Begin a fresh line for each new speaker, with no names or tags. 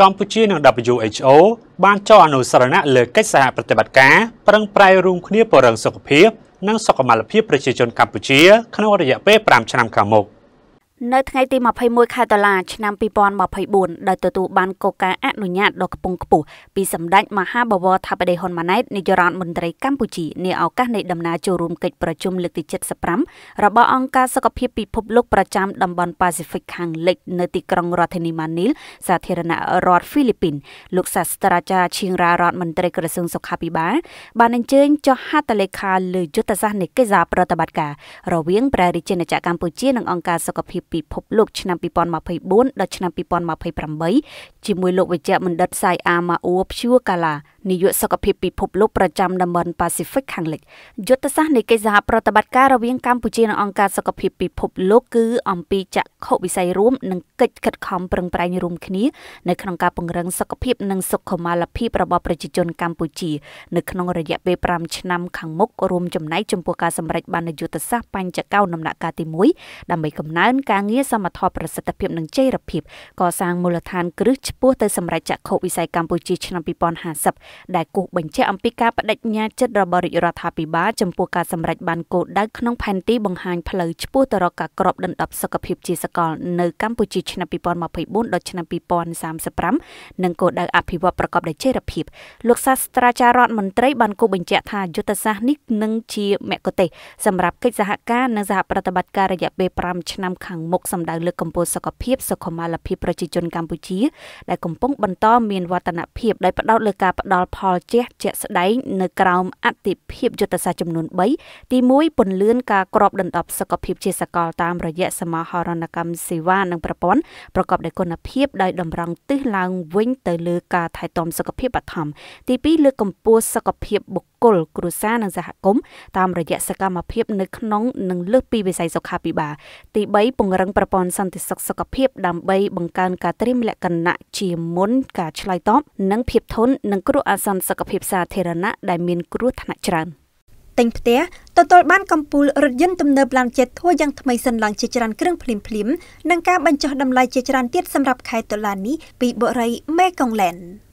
កម្ពុជានិង WHO បានចុះអនុសារណៈលើកិច្ចសហប្រតិបត្តិការប្រឹងប្រែងរួមគ្នាពង្រឹងសុខភាពនិងសុខុមាលភាពប្រជាជនកម្ពុជាក្នុងរយៈពេល5ឆ្នាំខាងមុខ។នៅថ្ងៃទី21ខែតុលាឆ្នាំ2024ដោយទទួលបានកូកាអនុញ្ញាតដ៏ខ្ពង់ខ្ពស់ពីសម្ដេចមហាបវរថាបតីហ៊ុនម៉ាណែតនាយរដ្ឋមន្ត្រីកម្ពុជានាឱកាសនៃដំណើរចូលរួមកិច្ចប្រជុំលើកទី75របស់អង្គការសុខភាពពិភពលោកប្រចាំតំបន់ប៉ាស៊ីហ្វិកខាងលិចនៅទីក្រុងរដ្ឋធានីម៉ានីលសាធារណរដ្ឋហ្វីលីពីនលោកសាស្ត្រាចារ្យឈៀងរ៉ារដ្ឋមន្ត្រីក្រសួងសុខាភិបាលបានអញ្ជើញចុះហត្ថលេខាលើយុទ្ធសាស្ត្រនៃកិច្ចសហប្រតិបត្តិការរវាងព្រះរាជាណាចក្រកម្ពុជានិងអង្គការសុខភាពពិភពលោកឆ្នាំ2024ដល់ឆ្នាំ2028ជាមួយលោកវេជ្ជបណ្ឌិតសៃអាម៉ាអ៊ូព្យួរកាឡានាយកសុខភាពពិភពលោកប្រចាំតំបន់ប៉ាស៊ីហ្វិកខាងលិចយុទ្ធសាស្ត្រនៃកិច្ចសហប្រតិបត្តិការរវាងកម្ពុជានិងអង្គការសុខភាពពិភពលោកគឺអំពីចក្ខុវិស័យរួមនិងកិច្ចខិតខំប្រឹងប្រែងរួមគ្នានៅក្នុងការពង្រឹងសុខភាពនិងសុខុមាលភាពរបស់ប្រជាជនកម្ពុជានៅក្នុងរយៈពេល5ឆ្នាំខាងមុខរួមចំណែកចំពោះការសម្រេចបានយុទ្ធសាស្ត្របញ្ចកោដំណាក់កាលទី1ដើម្បីកំណើនការងារសមត្ថភាពប្រសិទ្ធភាពនិងចីរភាពកសាងមូលដ្ឋានគ្រឹះឆ្ពោះទៅសម្រេចចក្ខុវិស័យកម្ពុជាឆ្នាំ2050ដែលគូសបញ្ជាក់អំពីការបដិញ្ញាចិត្តរបស់រាជរដ្ឋាភិបាលចំពោះការសម្រេចបានគោលដៅក្នុងផែនទីបង្ហាញផ្លូវឆ្ពោះទៅរកការគ្របដណ្ដប់សុខភាពជាសកលនៅកម្ពុជាឆ្នាំ2024ដល់ឆ្នាំ2035និងគោលដៅអភិវឌ្ឍប្រកបដោយចីរភាពលោកសាស្ត្រាចារ្យរដ្ឋមន្ត្រីបានគូសបញ្ជាក់ថាយុទ្ធសាស្ត្រនេះនឹងជាមគ្គុទេសសម្រាប់កិច្ចសហការនិងសហប្រតិបត្តិការរយៈពេល5ឆ្នាំខាងមុខសម្ដៅលើកម្ពុជាសុខភាពសុខុមាលភាពប្រជាជនកម្ពុជាដែលកំពុងបន្តមានវឌ្ឍនភាពដោយផ្ដោតលើការផ្ដល់ដល់ផលជះជាក់ស្ដែងនៅក្រោមអតិភិបយុទ្ធសាស្ត្រចំនួន3ទី1ពន្លឿនការក្របដណ្ដប់សុខភាពជាសកលតាមរយៈសមាហរណកម្មសេវានិងប្រព័ន្ធប្រកបដោយគុណភាពដោយតម្រង់ទិសឡើងវិញទៅលើការថែទាំសុខភាពបឋមទី2លើកកម្ពស់សុខភាពបុគ្គគលគ្រួសារនិងសហគមន៍តាមរយៈសកម្មភាពនៅក្នុងនិងលើសពីវិស័យសុខាភិបាលទី3ពង្រឹងប្រព័ន្ធសន្តិសុខសុខភាពដើម្បីបង្កើនការត្រៀមលក្ខណៈជាមុនការឆ្លើយតបនិងភាពធន់នឹងគ្រោះអាសន្នសុខភាពសាធារណៈដែលមានគ្រោះថ្នាក់ច្រើនទិញផ្ទះទទួលបានកម្ពូលរថយន្តទំនើបឡានចិត្តធួយ៉ាងថ្មីសិនឡើងជាច្រើនគ្រឿងភ្លាមភ្លាមនិងការបញ្ចុះតម្លៃជាច្រើនទៀតសម្រាប់ខែតុលានេះពីបុរីមេកុងឡែន។